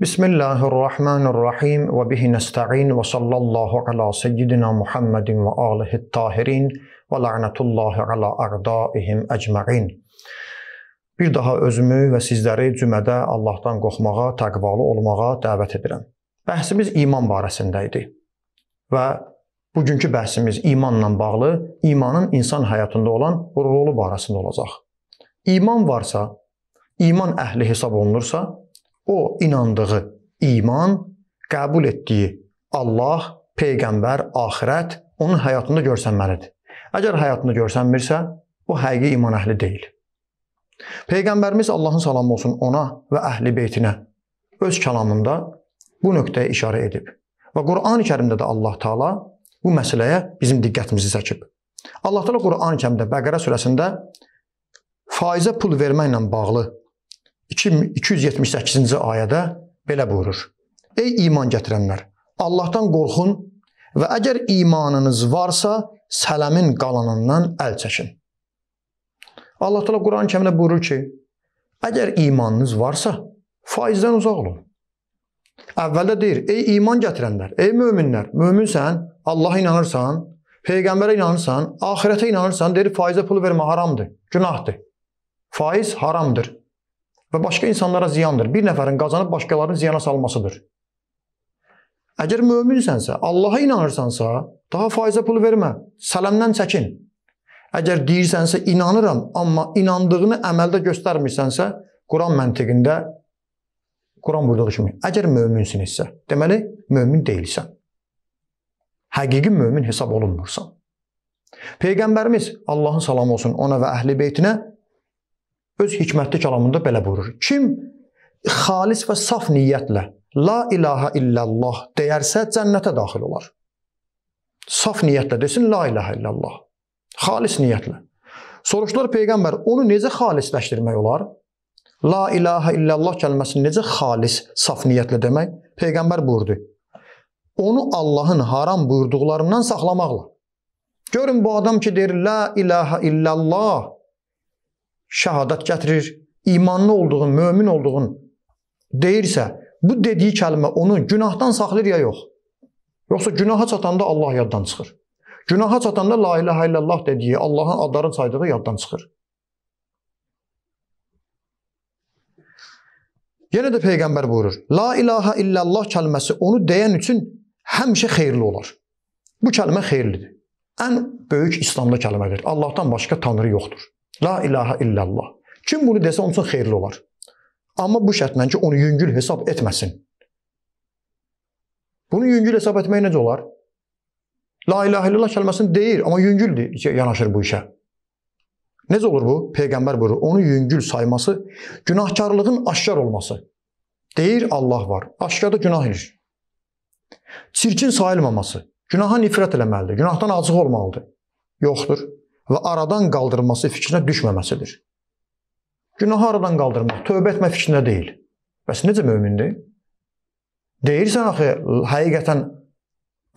بسم الله الرحمن الرحيم وبه نستعين وصلى الله على سيدنا محمد وآله الطاهرين ولعنة الله على أعدائهم أجمعين Bir daha özümü və sizləri cümədə Allahdan qorxmağa, təqvalı olmağa dəvət edirəm. Bəhsimiz iman barəsində idi. Və bugünkü bəhsimiz imanla bağlı, imanın insan həyatında olan rolu barəsində olacaq. İman varsa, iman əhli hesab olunursa, o inandığı iman, qəbul etdiyi Allah, peyğəmbər, axirət onun həyatında görsənməlidir. Əgər həyatında görsənmirsə, o həqiqi iman əhli deyil. Peyğəmbərimiz Allahın salamı olsun ona və əhli beytinə öz kəlamında bu nöqtəyə işarə edib. Və Qurani Kərimdə də Allah Taala bu məsələyə bizim diqqətimizi çəkib. Allah Taala Qurani Kərimdə Bəqərə surəsində faizə pul verməklə bağlı 278-ci ayədə belə buyurur. Ey iman gətirənlər, Allahdan qorxun və əgər imanınız varsa, sələmin qalanından əl çəkin. Allah təala Quran-ı Kərimdə buyurur ki, əgər imanınız varsa, faizdən uzaq olun. Əvvəldə deyir, ey iman gətirənlər, ey möminlər, möminsən, Allaha inanırsan, peyğəmbərə inanırsan, axirətə inanırsan, deyir faizə pul vermə haramdır, günahdır. Faiz haramdır və başqa insanlara ziyandır. Bir nəfərin qazanıb başqalarını ziyana salmasıdır. Əgər möminsənsə, Allaha inanırsansa, daha faizə pul vermə, sələmdən çəkin. Əgər deyirsənsə inanıram, amma inandığını əməldə göstərmirsənsə, Quran məntiqində Quran burada düşmür. Əgər möminsinizsə, deməli mömin deyilsən. Həqiqi mömin hesab olunmursan. Peyğəmbərimiz Allahın salamı olsun ona və əhl-i beytinə öz hikmətli kəlamında belə buyurur. Kim xalis və saf niyyətlə la ilaha illallah deyərsə cənnətə daxil olar. Saf niyyətlə desin la ilaha illallah. Xalis niyyətlə. Soruşdular peyğəmbər, onu necə xalisləşdirmək olar? La ilaha illallah kəlməsini necə xalis, saf niyyətlə demək? Peyğəmbər buyurdu. Onu Allahın haram buyurduqlarından saxlamaqla. Görün bu adam ki deyir la ilaha illallah şəhadat gətirir, imanlı olduğun, mömin olduğun deyirsə, bu dediyi kəlmə onu günahdan saxlayır ya yox? Yoxsa günaha çatanda Allah yaddan çıxır. Günaha çatanda la ilahe illallah dediyi, Allahın adlarını saydığı yaddan çıxır. Yenə də Peyğəmbər buyurur, La ilaha illallah kəlməsi onu deyən üçün həmişə xeyirli olar. Bu kəlmə xeyirlidir. Ən böyük İslamda kəlmədir. Allahdan başqa tanrı yoxdur. La ilaha illallah. Kim bunu desə onun üçün xeyirli olar. Amma bu şərtlə ki, onu yüngül hesab etməsin. Bunu yüngül hesab etmək necə olar? La ilahe illallah kəlməsini deyir, amma yüngüldür yanaşır bu işə. Necə olur bu? Peyğəmbər buyurur, onu yüngül sayması, günahkarlığın aşkar olması. Deyir Allah var, aşkarda günah ilir. Çirkin sayılmaması, günaha nifrət eləməlidir, günahdan acıq olmalıdır. Yoxdur və aradan qaldırması fikrinə düşməməsidir. Günahı aradan qaldırmaq, tövbə etmə fikrinə deyil. Bəs necə mömindir? Deyirsən axı, həqiqətən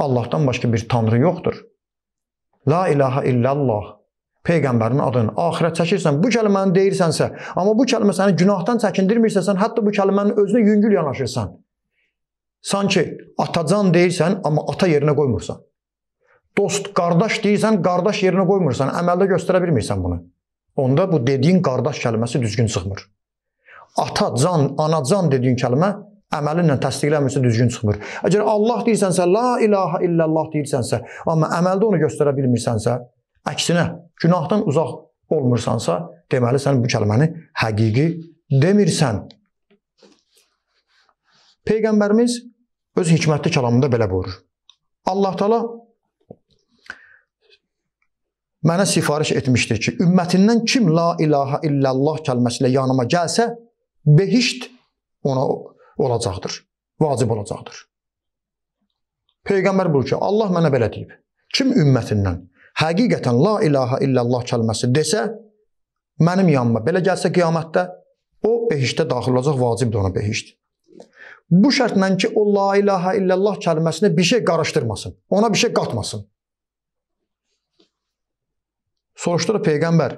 Allahdan başqa bir tanrı yoxdur. La ilaha illallah. Peyğəmbərin adını axirət çəkirsən, bu kəlməni deyirsənsə, amma bu kəlmə səni günahdan çəkindirmirsə, sən hətta bu kəlmənin özünə yüngül yanaşırsan. Sanki atacan deyirsən, amma ata yerinə qoymursan. Dost, qardaş deyirsən, qardaş yerinə qoymursan, əməldə göstərə bilmirsən bunu. Onda bu dediyin qardaş kəlməsi düzgün çıxmır. Ata, can, ana, can dediyin kəlmə əməlinlə təsdiqlənmirsə düzgün çıxmır. Əgər Allah deyirsənsə, la ilaha illallah deyirsənsə, amma əməldə onu göstərə bilmirsənsə, əksinə günahdan uzaq olmursansa, deməli sən bu kəlməni həqiqi demirsən. Peyğəmbərimiz öz hikmətli kəlamında belə buyurur. Allah Taala mənə sifariş etmişdir ki, ümmətindən kim la ilaha illallah kəlməsi ilə yanıma gəlsə, behişt ona olacaqdır, vacib olacaqdır. Peyğəmbər buyurur ki, Allah mənə belə deyib. Kim ümmətindən həqiqətən la ilaha illallah kəlməsi desə, mənim yanıma belə gəlsə qiyamətdə, o behiştə daxil olacaq, vacibdir ona behişt. Bu şərtlə ki, o la ilaha illallah kəlməsini bir şey qarışdırmasın, ona bir şey qatmasın. Soruşdu da Peyğəmbər,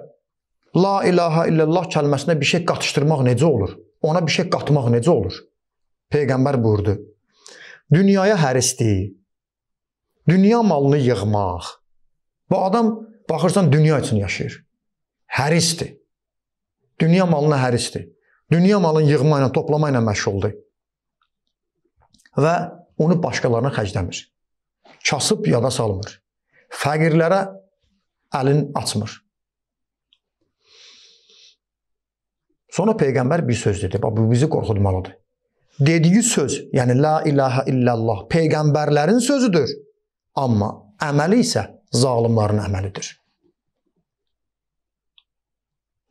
La ilahə illallah kəlməsinə bir şey qatışdırmaq necə olur? Ona bir şey qatmaq necə olur? Peyğəmbər buyurdu, dünyaya hərisli, dünya malını yığmaq. Bu adam baxırsan dünya üçün yaşayır. Hərisdir. Dünya malına hərisdir. Dünya malını yığma ilə, toplama ilə məşğuldur. Və onu başqalarına xərcləmir. Kasıb yada salmır. Fəqirlərə əlin açmır. Sonra peyğəmbər bir söz dedi. Bax bu bizi qorxutmalıdır. Dediyi söz, yəni la ilaha illallah peyğəmbərlərin sözüdür. Amma əməli isə zalımların əməlidir.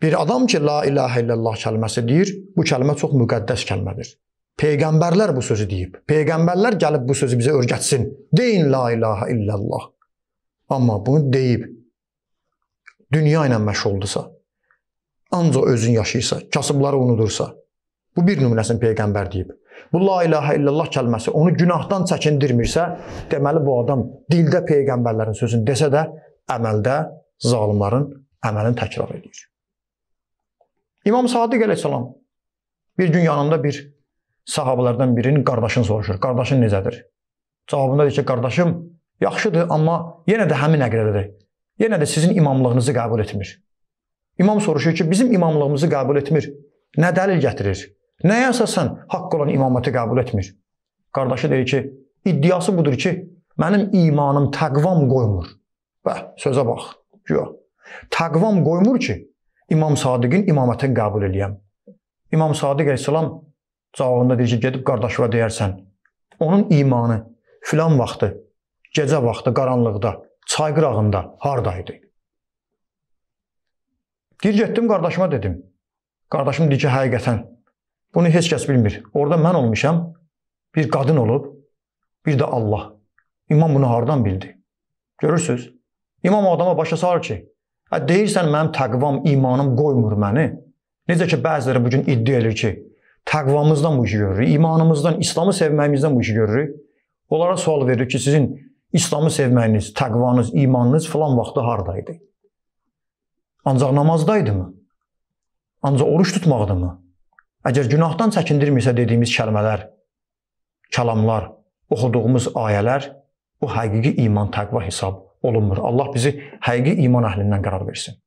Bir adam ki la ilaha illallah kəlməsi deyir, bu kəlmə çox müqəddəs kəlmədir. Peyğəmbərlər bu sözü deyib. Peyğəmbərlər gəlib bu sözü bizə öyrətsin. Deyin la ilaha illallah. Amma bunu deyib dünya ilə məşğuldursa, ancaq özün yaşayırsa, kasıbları unudursa, bu bir nümunəsini peyğəmbər deyib. Bu la ilahə illallah kəlməsi onu günahdan çəkindirmirsə, deməli bu adam dildə peyğəmbərlərin sözünü desə də, əməldə zalımların əməlini təkrar edir. İmam Sadiq əleyhissalam bir gün yanında bir sahabelərdən birinin qardaşını soruşur. Qardaşın necədir? Cavabında deyir ki, qardaşım yaxşıdır, amma yenə də həmin əqidədədir yenə də sizin imamlığınızı qəbul etmir. İmam soruşur ki, bizim imamlığımızı qəbul etmir. Nə dəlil gətirir? Nəyə əsasən haqq olan imaməti qəbul etmir? Qardaşı deyir ki, iddiası budur ki, mənim imanım təqvam qoymur. Bəh, sözə bax. Yox. Təqvam qoymur ki, İmam Sadiqin imamətini qəbul eləyəm. İmam Sadiq əleyhissalam cavabında deyir ki, gedib qardaşıva deyərsən, onun imanı filan vaxtı, gecə vaxtı qaranlıqda çay qırağında hardaydı. Gir getdim qardaşıma dedim. Qardaşım deyir ki, həqiqətən bunu heç kəs bilmir. Orada mən olmuşam, bir qadın olub, bir də Allah. İmam bunu hardan bildi? Görürsüz? İmam adama başa salır ki, hə, deyirsən mənim təqvam, imanım qoymur məni. Necə ki, bəziləri bugün iddia edir ki, təqvamızdan bu işi görürük, imanımızdan, İslamı sevməyimizdən bu işi görürük. Onlara sual verir ki, sizin İslamı sevməyiniz, təqvanız, imanınız filan vaxtda hardaydı? Ancaq namazdaydımı? Ancaq oruç tutmaqdımı? Əgər günahdan çəkindirmirsə dediyimiz kəlmələr, kəlamlar, oxuduğumuz ayələr bu həqiqi iman, təqva hesab olunmur. Allah bizi həqiqi iman əhlindən qərar versin.